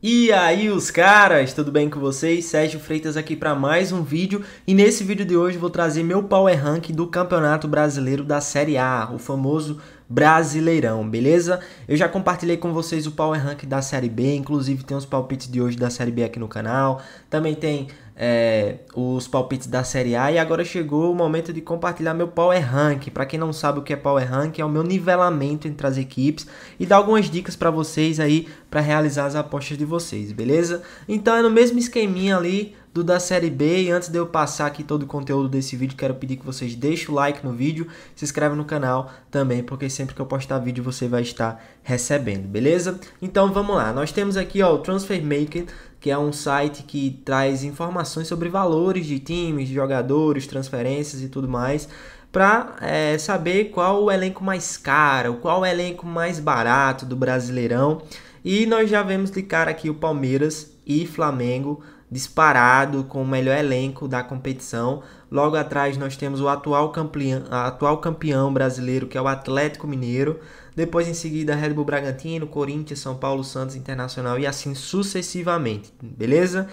E aí, os caras, tudo bem com vocês? Sérgio Freitas aqui para mais um vídeo e nesse vídeo de hoje vou trazer meu power rank do Campeonato Brasileiro da Série A, o famoso Brasileirão, beleza? Eu já compartilhei com vocês o power rank da Série B, inclusive tem os palpites de hoje da Série B aqui no canal. Também tem é, os palpites da Série A e agora chegou o momento de compartilhar meu Power Rank. Para quem não sabe o que é Power Rank, é o meu nivelamento entre as equipes e dar algumas dicas para vocês aí para realizar as apostas de vocês, beleza? Então é no mesmo esqueminha ali do da Série B. E antes de eu passar aqui todo o conteúdo desse vídeo, quero pedir que vocês deixem o like no vídeo, se inscreve no canal também, porque sempre que eu postar vídeo você vai estar recebendo, beleza? Então vamos lá, nós temos aqui ó, o Transfer Maker, que é um site que traz informações sobre valores de times, de jogadores, transferências e tudo mais para é, saber qual o elenco mais caro, qual o elenco mais barato do Brasileirão. E nós já vemos clicar aqui o Palmeiras e Flamengo disparado, com o melhor elenco da competição. Logo atrás nós temos o atual campeão, atual campeão brasileiro, que é o Atlético Mineiro. Depois em seguida Red Bull Bragantino, Corinthians, São Paulo, Santos, Internacional e assim sucessivamente, beleza?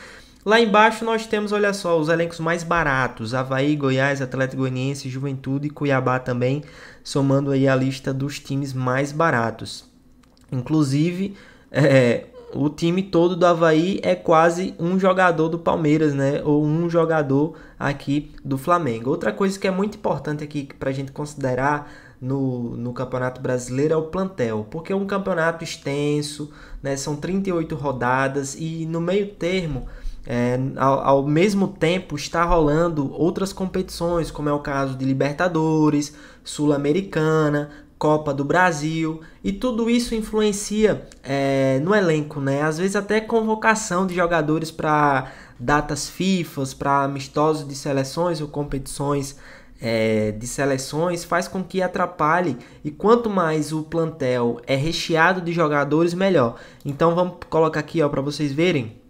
Lá embaixo nós temos, olha só, os elencos mais baratos: Havaí, Goiás, Atlético Goianiense, Juventude e Cuiabá também, somando aí a lista dos times mais baratos. Inclusive, é, o time todo do Havaí é quase um jogador do Palmeiras, né? Ou um jogador aqui do Flamengo. Outra coisa que é muito importante aqui para a gente considerar no, no Campeonato Brasileiro é o plantel, porque é um campeonato extenso, né? São 38 rodadas e no meio termo. É, ao, ao, mesmo tempo está rolando outras competições, como é o caso de Libertadores, Sul-Americana, Copa do Brasil e tudo isso influencia é, no elenco, né? Às vezes até convocação de jogadores para datas FIFA, para amistosos de seleções ou competições é, de seleções faz com que atrapalhe e quanto mais o plantel é recheado de jogadores melhor. Então vamos colocar aqui ó para vocês verem.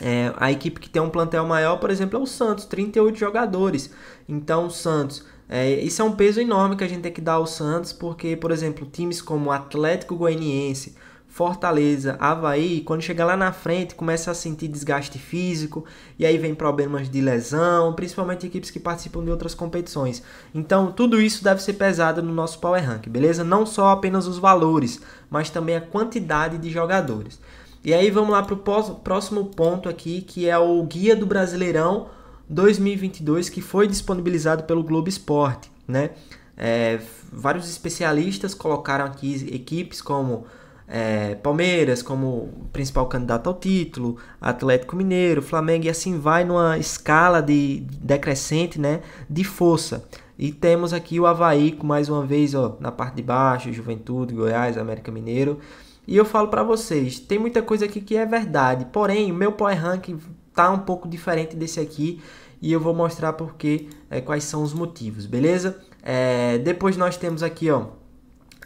É, a equipe que tem um plantel maior, por exemplo, é o Santos, 38 jogadores. Então o Santos é, isso é um peso enorme que a gente tem que dar ao Santos, porque, por exemplo, times como Atlético Goianiense, Fortaleza, Havaí, quando chega lá na frente, começa a sentir desgaste físico, e aí vem problemas de lesão, principalmente equipes que participam de outras competições. Então, tudo isso deve ser pesado no nosso Power Rank, beleza? Não só apenas os valores, mas também a quantidade de jogadores. E aí vamos lá para o próximo ponto aqui, que é o guia do Brasileirão 2022 que foi disponibilizado pelo Globo Esporte, né? É, vários especialistas colocaram aqui equipes como é, Palmeiras como principal candidato ao título, Atlético Mineiro, Flamengo e assim vai numa escala de decrescente, né, de força. E temos aqui o Havaí mais uma vez ó, na parte de baixo, Juventude, Goiás, América Mineiro. E eu falo para vocês, tem muita coisa aqui que é verdade, porém o meu power Ranking tá um pouco diferente desse aqui e eu vou mostrar porque é, quais são os motivos, beleza? É, depois nós temos aqui, ó.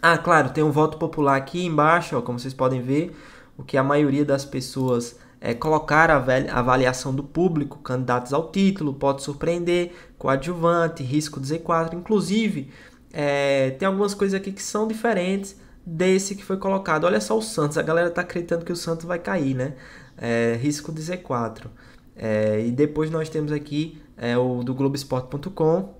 Ah, claro, tem um voto popular aqui embaixo, ó, como vocês podem ver, o que a maioria das pessoas é, colocar a avaliação do público, candidatos ao título, pode surpreender, coadjuvante, risco do Z4, inclusive é, tem algumas coisas aqui que são diferentes desse que foi colocado. Olha só o Santos, a galera tá acreditando que o Santos vai cair, né? é, risco de Z4. É, e depois nós temos aqui é, o do Globesport.com.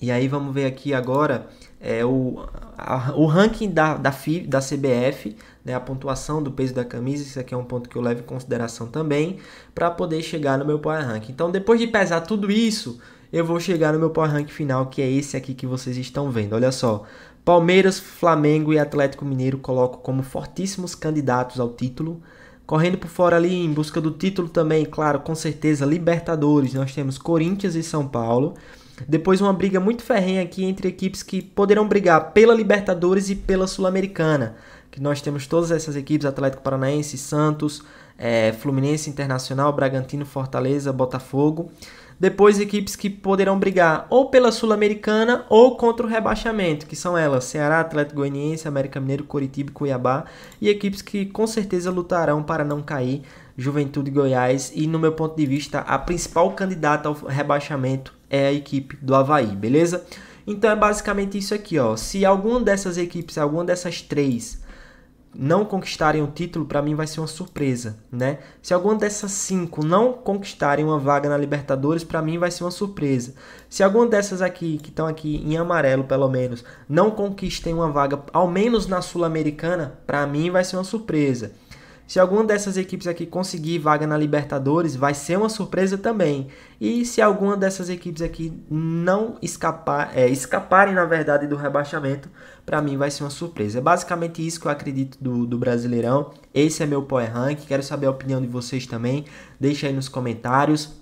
E aí vamos ver aqui agora é, o, a, o ranking da, da, FIB, da CBF, né, a pontuação do peso da camisa, isso aqui é um ponto que eu levo em consideração também, para poder chegar no meu Power Rank. Então depois de pesar tudo isso, eu vou chegar no meu Power Rank final, que é esse aqui que vocês estão vendo. Olha só, Palmeiras, Flamengo e Atlético Mineiro coloco como fortíssimos candidatos ao título. Correndo por fora ali em busca do título também, claro, com certeza, Libertadores. Nós temos Corinthians e São Paulo. Depois uma briga muito ferrenha aqui entre equipes que poderão brigar pela Libertadores e pela Sul-Americana. Que nós temos todas essas equipes, Atlético Paranaense, Santos, é, Fluminense, Internacional, Bragantino, Fortaleza, Botafogo. Depois equipes que poderão brigar ou pela Sul-Americana ou contra o rebaixamento, que são elas Ceará, Atlético Goianiense, América Mineiro, Coritiba e Cuiabá, e equipes que com certeza lutarão para não cair, Juventude Goiás e no meu ponto de vista a principal candidata ao rebaixamento é a equipe do Havaí, beleza? Então é basicamente isso aqui, ó. Se alguma dessas equipes, alguma dessas três não conquistarem o título, para mim vai ser uma surpresa, né? Se alguma dessas cinco não conquistarem uma vaga na Libertadores, para mim vai ser uma surpresa. Se alguma dessas aqui, que estão aqui em amarelo pelo menos, não conquistem uma vaga, ao menos na Sul-Americana, para mim vai ser uma surpresa. Se alguma dessas equipes aqui conseguir vaga na Libertadores, vai ser uma surpresa também. E se alguma dessas equipes aqui não escapar, é, escaparem, na verdade, do rebaixamento, para mim vai ser uma surpresa. É basicamente isso que eu acredito do, do Brasileirão. Esse é meu Power Rank. Quero saber a opinião de vocês também. Deixa aí nos comentários.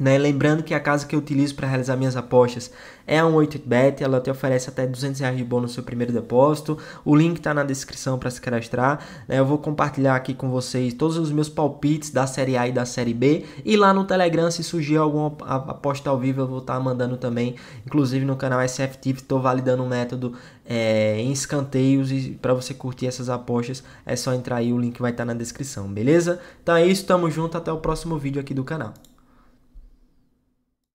Né? Lembrando que a casa que eu utilizo para realizar minhas apostas é a 188bet, ela te oferece até 200 reais de bônus no seu primeiro depósito. O link está na descrição para se cadastrar. Né? Eu vou compartilhar aqui com vocês todos os meus palpites da Série A e da Série B. E lá no Telegram, se surgir alguma aposta ao vivo, eu vou estar tá mandando também. Inclusive no canal SFT estou validando um método é, em escanteios. E para você curtir essas apostas, é só entrar aí, o link vai estar tá na descrição, beleza? Então é isso, tamo junto, até o próximo vídeo aqui do canal.